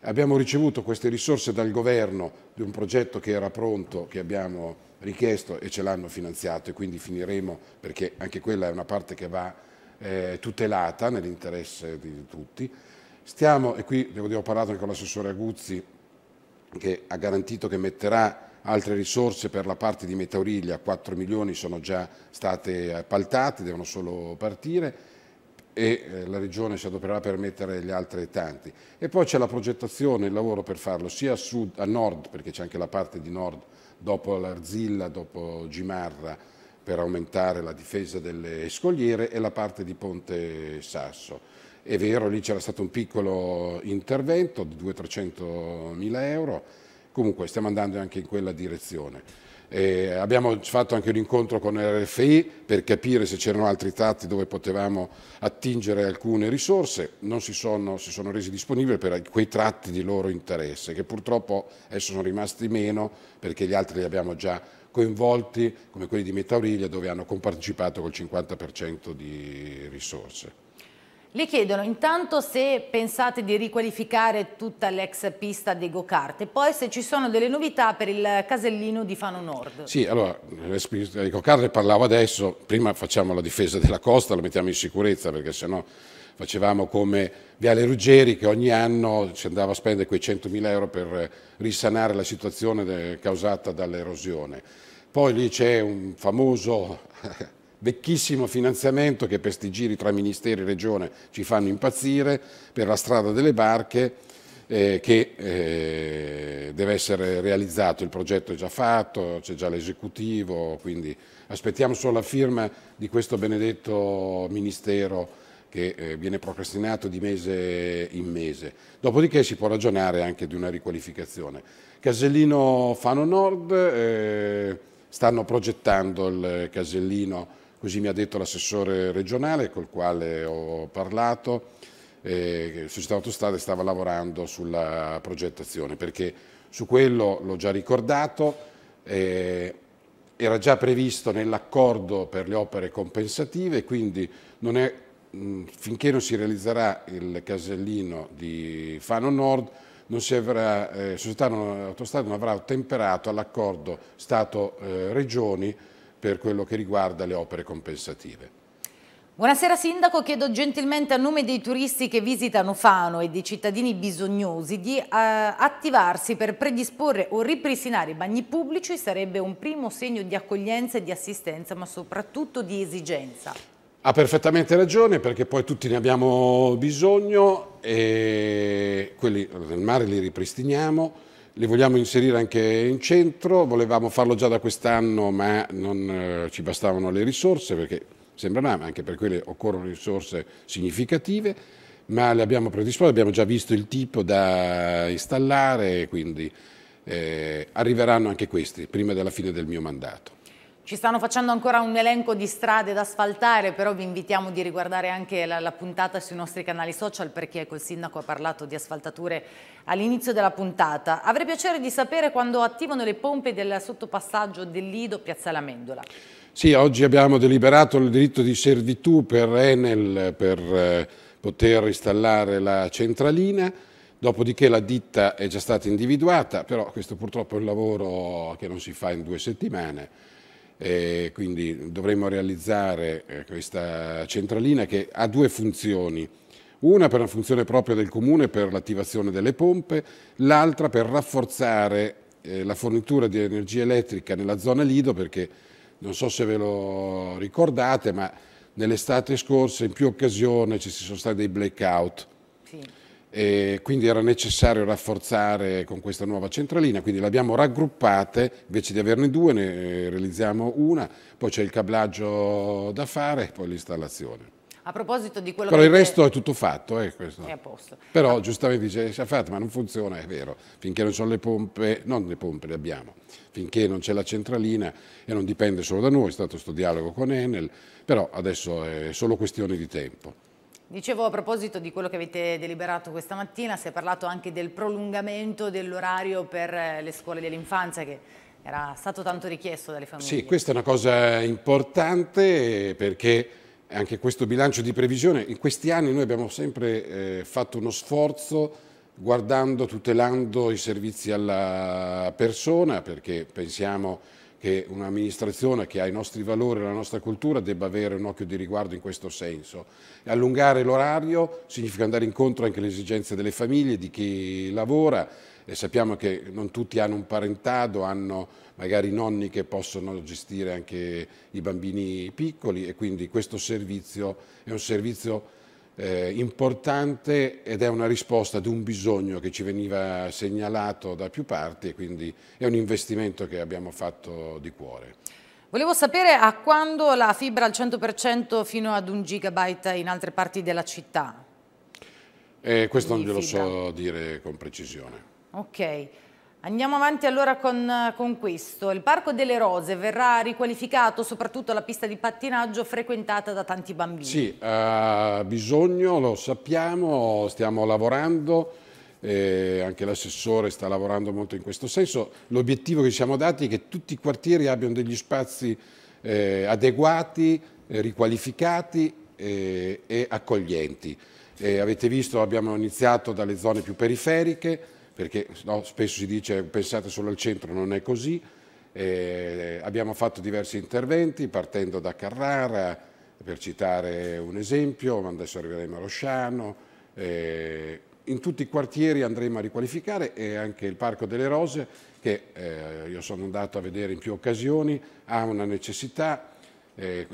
Abbiamo ricevuto queste risorse dal governo di un progetto che era pronto, che abbiamo richiesto e ce l'hanno finanziato e quindi finiremo perché anche quella è una parte che va eh, tutelata nell'interesse di tutti. Stiamo, e qui devo dire, ho parlato anche con l'assessore Aguzzi che ha garantito che metterà Altre risorse per la parte di Metauriglia, 4 milioni, sono già state appaltate, devono solo partire e eh, la Regione si adopererà per mettere gli altri tanti. E poi c'è la progettazione, il lavoro per farlo, sia a, sud, a nord, perché c'è anche la parte di nord, dopo l'Arzilla, dopo Gimarra, per aumentare la difesa delle scogliere, e la parte di Ponte Sasso. È vero, lì c'era stato un piccolo intervento di 200-300 mila euro, Comunque stiamo andando anche in quella direzione. Eh, abbiamo fatto anche un incontro con RFI per capire se c'erano altri tratti dove potevamo attingere alcune risorse, non si sono, si sono, resi disponibili per quei tratti di loro interesse, che purtroppo adesso sono rimasti meno perché gli altri li abbiamo già coinvolti, come quelli di Metauriglia, dove hanno compartecipato col 50% di risorse. Le chiedono intanto se pensate di riqualificare tutta l'ex pista dei go-kart e poi se ci sono delle novità per il casellino di Fano Nord. Sì, allora, dei go-kart ne parlavo adesso, prima facciamo la difesa della costa, la mettiamo in sicurezza perché sennò facevamo come Viale Ruggeri che ogni anno si andava a spendere quei 100.000 euro per risanare la situazione causata dall'erosione. Poi lì c'è un famoso vecchissimo finanziamento che per sti giri tra Ministeri e Regione ci fanno impazzire, per la strada delle barche eh, che eh, deve essere realizzato, il progetto è già fatto, c'è già l'esecutivo, quindi aspettiamo solo la firma di questo benedetto Ministero che eh, viene procrastinato di mese in mese. Dopodiché si può ragionare anche di una riqualificazione. Casellino Fano Nord, eh, stanno progettando il Casellino Così mi ha detto l'assessore regionale col quale ho parlato, eh, Società Autostrade stava lavorando sulla progettazione, perché su quello l'ho già ricordato, eh, era già previsto nell'accordo per le opere compensative, quindi non è, mh, mm, finché non si realizzerà il casellino di Fano Nord, non si avrà, eh, Società Autostrade non avrà ottemperato all'accordo Stato-Regioni eh, per quello che riguarda le opere compensative. Buonasera Sindaco, chiedo gentilmente a nome dei turisti che visitano Fano e dei cittadini bisognosi di eh, attivarsi per predisporre o ripristinare i bagni pubblici, sarebbe un primo segno di accoglienza e di assistenza ma soprattutto di esigenza. Ha perfettamente ragione perché poi tutti ne abbiamo bisogno e quelli del mare li ripristiniamo, li vogliamo inserire anche in centro, volevamo farlo già da quest'anno ma non eh, ci bastavano le risorse perché sembrerà, ma anche per quelle occorrono risorse significative, ma le abbiamo predisposte, abbiamo già visto il tipo da installare, quindi eh, arriveranno anche questi prima della fine del mio mandato. Ci stanno facendo ancora un elenco di strade da asfaltare, però vi invitiamo di riguardare anche la, la puntata sui nostri canali social perché col sindaco ha parlato di asfaltature all'inizio della puntata. Avrei piacere di sapere quando attivano le pompe del sottopassaggio del Lido Piazza Lamendola. Sì, oggi abbiamo deliberato il diritto di servitù per Enel per eh, poter installare la centralina, dopodiché la ditta è già stata individuata, però questo purtroppo è un lavoro che non si fa in due settimane eh, quindi dovremmo realizzare eh, questa centralina che ha due funzioni. Una per una funzione propria del comune per l'attivazione delle pompe, l'altra per rafforzare eh, la fornitura di energia elettrica nella zona Lido perché non so se ve lo ricordate ma nell'estate scorsa in più occasioni ci sono stati dei blackout. Sì e quindi era necessario rafforzare con questa nuova centralina, quindi le abbiamo raggruppate, invece di averne due ne eh, realizziamo una, poi c'è il cablaggio da fare, poi l'installazione. A proposito di quello Però che... il resto è tutto fatto, eh, È a posto. Però ah. giustamente dice, si è fatto, ma non funziona, è vero, finché non sono le pompe, non le pompe le abbiamo, finché non c'è la centralina e non dipende solo da noi, è stato questo dialogo con Enel, però adesso è solo questione di tempo. Dicevo a proposito di quello che avete deliberato questa mattina, si è parlato anche del prolungamento dell'orario per eh, le scuole dell'infanzia che era stato tanto richiesto dalle famiglie. Sì, questa è una cosa importante perché anche questo bilancio di previsione, in questi anni noi abbiamo sempre eh, fatto uno sforzo guardando, tutelando i servizi alla persona perché pensiamo che un'amministrazione che ha i nostri valori e la nostra cultura debba avere un occhio di riguardo in questo senso. Allungare l'orario significa andare incontro anche alle esigenze delle famiglie, di chi lavora e sappiamo che non tutti hanno un parentado, hanno magari nonni che possono gestire anche i bambini piccoli e quindi questo servizio è un servizio eh, importante ed è una risposta ad un bisogno che ci veniva segnalato da più parti e quindi è un investimento che abbiamo fatto di cuore. Volevo sapere a quando la fibra al 100% fino ad un gigabyte in altre parti della città? Eh, questo non glielo fibra. so dire con precisione. Ok. Andiamo avanti allora con, eh, con, questo. Il Parco delle Rose verrà riqualificato soprattutto la pista di pattinaggio frequentata da tanti bambini. Sì, ha bisogno, lo sappiamo, stiamo lavorando, eh, anche l'assessore sta lavorando molto in questo senso. L'obiettivo che ci siamo dati è che tutti i quartieri abbiano degli spazi eh, adeguati, eh, riqualificati eh, e accoglienti. Eh, avete visto, abbiamo iniziato dalle zone più periferiche, perché no, spesso si dice pensate solo al centro, non è così. Eh, abbiamo fatto diversi interventi partendo da Carrara, per citare un esempio, ma adesso arriveremo a Rosciano. Eh, in tutti i quartieri andremo a riqualificare e anche il Parco delle Rose, che eh, io sono andato a vedere in più occasioni, ha una necessità, eh,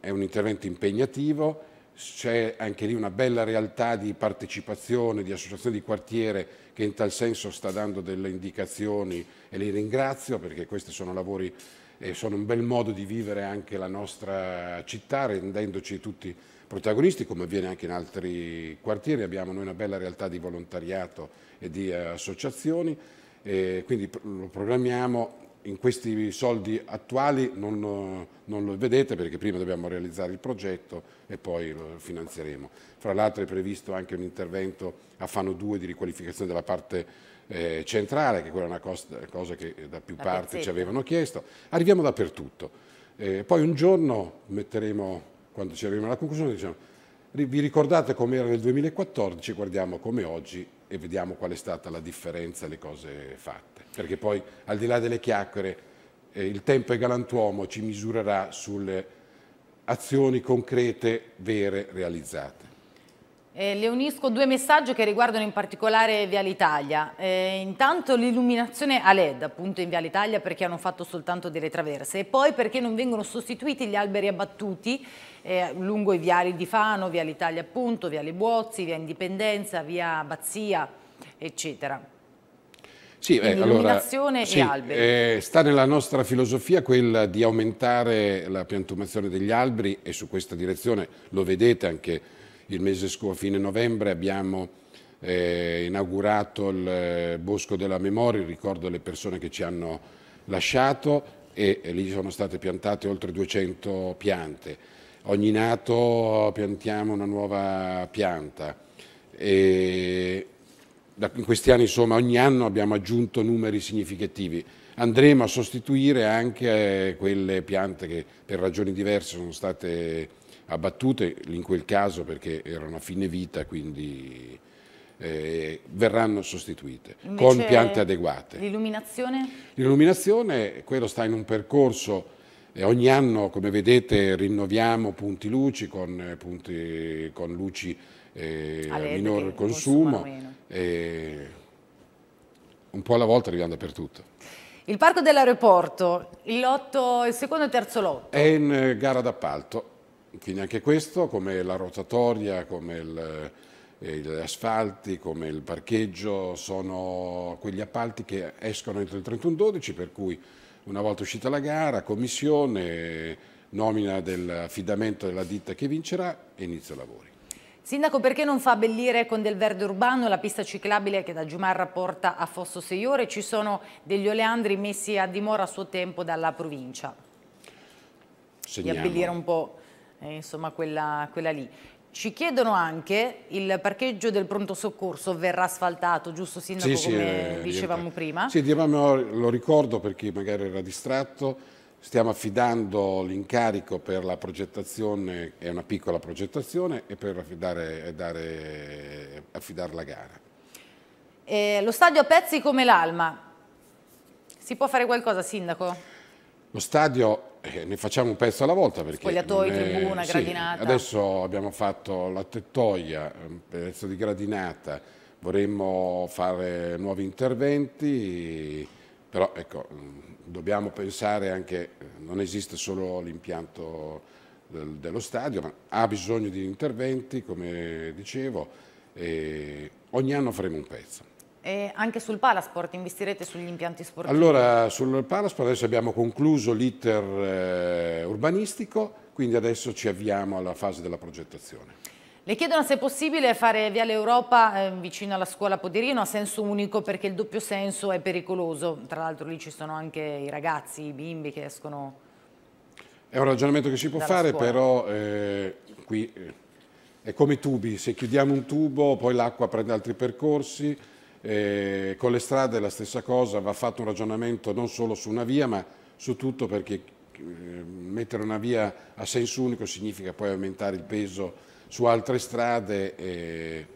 è un intervento impegnativo, c'è anche lì una bella realtà di partecipazione, di associazione di quartiere che in tal senso sta dando delle indicazioni e li ringrazio perché questi sono lavori e eh, sono un bel modo di vivere anche la nostra città rendendoci tutti protagonisti come avviene anche in altri quartieri, abbiamo noi una bella realtà di volontariato e di eh, associazioni, e eh, quindi lo programmiamo in questi soldi attuali non, non, lo vedete perché prima dobbiamo realizzare il progetto e poi lo finanzieremo. Fra l'altro è previsto anche un intervento a Fano 2 di riqualificazione della parte eh, centrale, che quella è una cosa, cosa che da più La parte ci avevano chiesto. Arriviamo dappertutto. Eh, poi un giorno metteremo, quando ci arriviamo alla conclusione, diciamo, vi ricordate com'era nel 2014, guardiamo come oggi e vediamo qual è stata la differenza, le cose fatte perché poi al di là delle chiacchiere eh, il tempo è galantuomo, ci misurerà sulle azioni concrete, vere, realizzate. Eh, le unisco due messaggi che riguardano in particolare Viale Italia. Eh, intanto l'illuminazione a LED, appunto in Viale Italia perché hanno fatto soltanto delle traverse e poi perché non vengono sostituiti gli alberi abbattuti eh, lungo i viali di Fano, Viale Italia appunto, Viale Buozzi, Via Indipendenza, Via Abbazia, eccetera. Sì, eh, illuminazione allora, sì, e alberi. Eh, sta nella nostra filosofia quella di aumentare la piantumazione degli alberi e su questa direzione lo vedete anche il mese scorso, a fine novembre abbiamo eh, inaugurato il eh, Bosco della Memoria, il ricordo delle persone che ci hanno lasciato e, e lì sono state piantate oltre 200 piante. Ogni nato piantiamo una nuova pianta. E in questi anni insomma, ogni anno abbiamo aggiunto numeri significativi. Andremo a sostituire anche quelle piante che per ragioni diverse sono state abbattute, in quel caso perché erano a fine vita, quindi eh, verranno sostituite Invece con piante adeguate. L'illuminazione? L'illuminazione, quello sta in un percorso e ogni anno, come vedete, rinnoviamo punti luci con, eh, punti, con luci eh, al minor consumo, eh, un po' alla volta arriviamo dappertutto. Il parco dell'aeroporto, il, lotto, il secondo e terzo lotto? È in eh, gara d'appalto, quindi anche questo, come la rotatoria, come il, eh, gli asfalti, come il parcheggio, sono quegli appalti che escono entro il 31-12, per cui una volta uscita la gara, commissione, nomina dell'affidamento della ditta che vincerà e inizio lavori. Sindaco, perché non fa abbellire con del verde urbano la pista ciclabile che da Giumarra porta a Fosso Seiore? Ci sono degli oleandri messi a dimora a suo tempo dalla provincia. Segniamo. Di abbellire un po' eh, insomma, quella, quella lì. Ci chiedono anche il parcheggio del pronto soccorso verrà asfaltato, giusto Sindaco, sì, come sì, eh, dicevamo rientra. prima? Sì, lo ricordo per chi magari era distratto Stiamo affidando l'incarico per la progettazione, è una piccola progettazione, e per affidare, dare, affidare la gara. Eh, lo stadio a pezzi come l'Alma, si può fare qualcosa Sindaco? Lo stadio eh, ne facciamo un pezzo alla volta perché... Spogliatoi, è... tribuna, sì, gradinata. Adesso abbiamo fatto la tettoia, un pezzo di gradinata, vorremmo fare nuovi interventi, però ecco dobbiamo pensare anche, eh, non esiste solo l'impianto del, dello stadio, ma ha bisogno di interventi, come dicevo, e ogni anno faremo un pezzo. E anche sul Palasport, investirete sugli impianti sportivi? Allora, sul Palasport adesso abbiamo concluso l'iter eh, urbanistico, quindi adesso ci avviamo alla fase della progettazione. Le chiedono se è possibile fare via l'Europa eh, vicino alla scuola Poderino a senso unico perché il doppio senso è pericoloso. Tra l'altro lì ci sono anche i ragazzi, i bimbi che escono. È un ragionamento che si può fare, scuola. però eh, qui eh, è come i tubi. Se chiudiamo un tubo, poi l'acqua prende altri percorsi. Eh, con le strade è la stessa cosa, va fatto un ragionamento non solo su una via, ma su tutto perché eh, mettere una via a senso unico significa poi aumentare il peso su altre strade eh,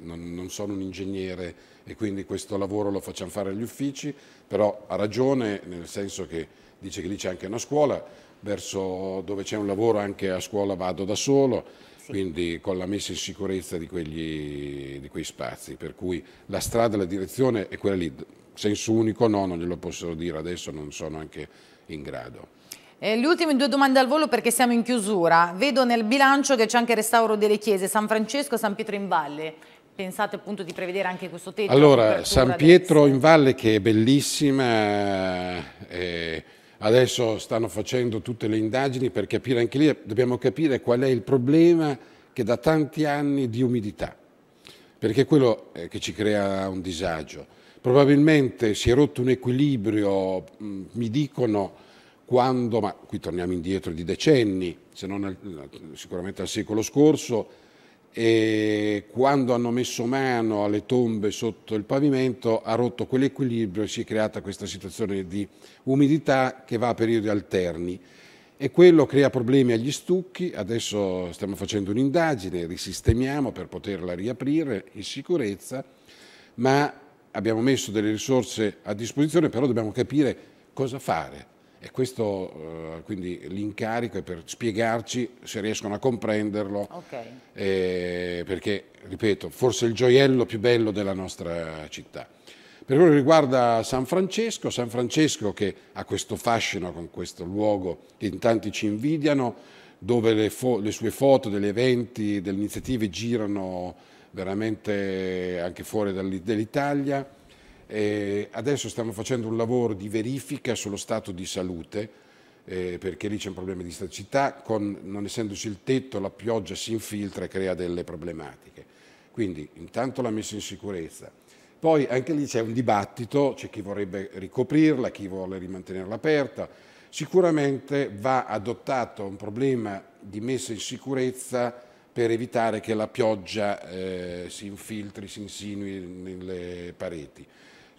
non, non, sono un ingegnere e quindi questo lavoro lo facciamo fare agli uffici, però ha ragione nel senso che dice che lì c'è anche una scuola, verso dove c'è un lavoro anche a scuola vado da solo, sì. quindi con la messa in sicurezza di, quegli, di quei spazi, per cui la strada, la direzione è quella lì, senso unico no, non glielo posso dire adesso, non sono anche in grado. Eh, le ultime due domande al volo perché siamo in chiusura. Vedo nel bilancio che c'è anche il restauro delle chiese, San Francesco e San Pietro in Valle. Pensate appunto di prevedere anche questo tetto? Allora, San Pietro del... in Valle che è bellissima, eh, eh, adesso stanno facendo tutte le indagini per capire, anche lì dobbiamo capire qual è il problema che da tanti anni di umidità, perché è quello eh, che ci crea un disagio. Probabilmente si è rotto un equilibrio, mm, mi dicono, quando, ma qui torniamo indietro di decenni, se non al, sicuramente al secolo scorso, e quando hanno messo mano alle tombe sotto il pavimento ha rotto quell'equilibrio e si è creata questa situazione di umidità che va a periodi alterni e quello crea problemi agli stucchi, adesso stiamo facendo un'indagine, risistemiamo per poterla riaprire in sicurezza, ma abbiamo messo delle risorse a disposizione, però dobbiamo capire cosa fare, e questo eh, quindi l'incarico è per spiegarci se riescono a comprenderlo, okay. eh, perché, ripeto, forse il gioiello più bello della nostra città. Per quello che riguarda San Francesco, San Francesco che ha questo fascino con questo luogo che in tanti ci invidiano, dove le, fo le sue foto degli eventi, delle iniziative girano veramente anche fuori dall'Italia eh, adesso stiamo facendo un lavoro di verifica sullo stato di salute, eh, perché lì c'è un problema di staticità, con, non essendoci il tetto la pioggia si infiltra e crea delle problematiche. Quindi intanto la messa in sicurezza. Poi anche lì c'è un dibattito, c'è chi vorrebbe ricoprirla, chi vuole rimantenerla aperta. Sicuramente va adottato un problema di messa in sicurezza per evitare che la pioggia eh, si infiltri, si insinui nelle pareti.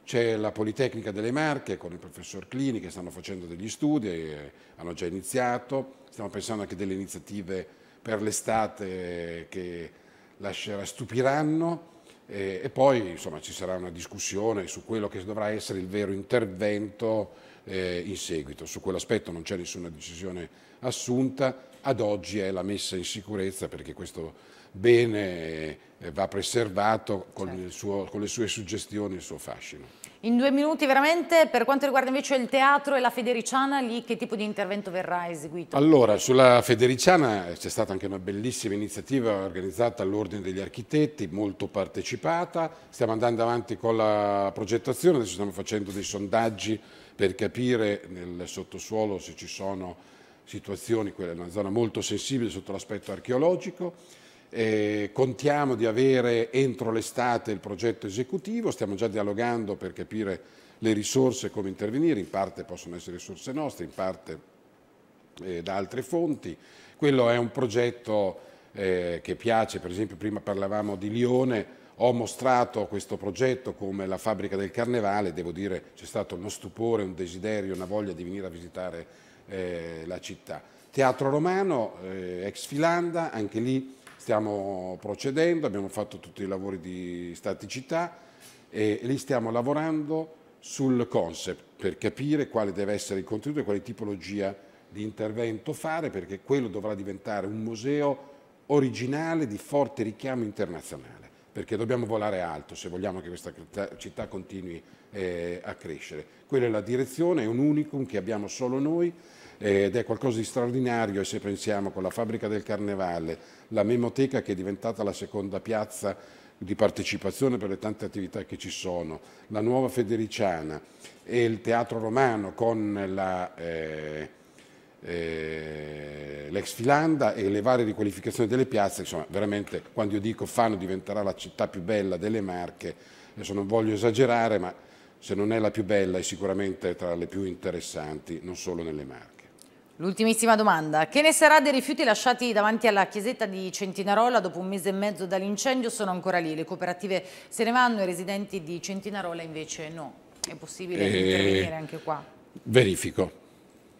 C'è la Politecnica delle Marche con il professor Clini che stanno facendo degli studi, e eh, hanno già iniziato, stiamo pensando anche delle iniziative per l'estate che lascerà, stupiranno e, e poi insomma, ci sarà una discussione su quello che dovrà essere il vero intervento eh, in seguito. Su quell'aspetto non c'è nessuna decisione assunta, ad oggi è la messa in sicurezza perché questo bene va preservato con, certo. suo, con le sue suggestioni, il suo fascino. In due minuti veramente, per quanto riguarda invece il teatro e la Federiciana, lì che tipo di intervento verrà eseguito? Allora, sulla Federiciana c'è stata anche una bellissima iniziativa organizzata all'Ordine degli Architetti, molto partecipata, stiamo andando avanti con la progettazione, adesso stiamo facendo dei sondaggi per capire nel sottosuolo se ci sono situazioni, quella è una zona molto sensibile sotto l'aspetto archeologico, eh, contiamo di avere entro l'estate il progetto esecutivo, stiamo già dialogando per capire le risorse, come intervenire, in parte possono essere risorse nostre, in parte eh, da altre fonti. Quello è un progetto eh, che piace, per esempio prima parlavamo di Lione, ho mostrato questo progetto come la fabbrica del carnevale, devo dire c'è stato uno stupore, un desiderio, una voglia di venire a visitare eh, la città. Teatro Romano, eh, ex Filanda, anche lì Stiamo procedendo, abbiamo fatto tutti i lavori di staticità e lì stiamo lavorando sul concept per capire quale deve essere il contenuto e quale tipologia di intervento fare perché quello dovrà diventare un museo originale di forte richiamo internazionale perché dobbiamo volare alto se vogliamo che questa città continui eh, a crescere. Quella è la direzione, è un unicum che abbiamo solo noi ed è qualcosa di straordinario e se pensiamo con la fabbrica del Carnevale, la Memoteca che è diventata la seconda piazza di partecipazione per le tante attività che ci sono, la nuova Federiciana e il Teatro Romano con la... Eh, eh, l'ex Filanda e le varie riqualificazioni delle piazze, insomma veramente quando io dico Fano diventerà la città più bella delle Marche, adesso non voglio esagerare, ma se non è la più bella è sicuramente tra le più interessanti, non solo nelle Marche. L'ultimissima domanda. Che ne sarà dei rifiuti lasciati davanti alla chiesetta di Centinarola dopo un mese e mezzo dall'incendio? Sono ancora lì, le cooperative se ne vanno, i residenti di Centinarola invece no. È possibile eh, intervenire anche qua? Verifico.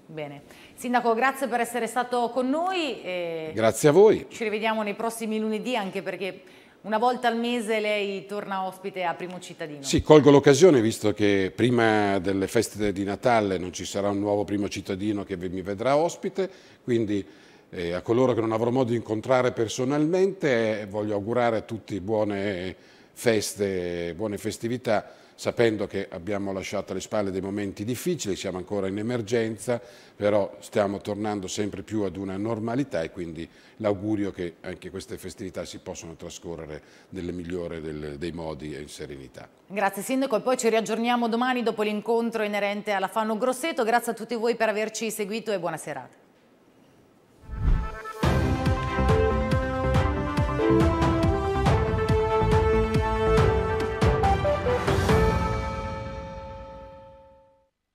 Bene. Sindaco, grazie per essere stato con noi. E grazie a voi. Ci rivediamo nei prossimi lunedì anche perché una volta al mese lei torna ospite a Primo Cittadino. Sì, colgo l'occasione, visto che prima delle feste di Natale non ci sarà un nuovo Primo Cittadino che mi vedrà ospite, quindi eh, a coloro che non avrò modo di incontrare personalmente eh, voglio augurare a tutti buone feste, buone festività sapendo che abbiamo lasciato alle spalle dei momenti difficili, siamo ancora in emergenza, però stiamo tornando sempre più ad una normalità e quindi l'augurio che anche queste festività si possano trascorrere nel migliore del, dei modi e in serenità. Grazie Sindaco e poi ci riaggiorniamo domani dopo l'incontro inerente alla Fano Grosseto. Grazie a tutti voi per averci seguito e buona serata.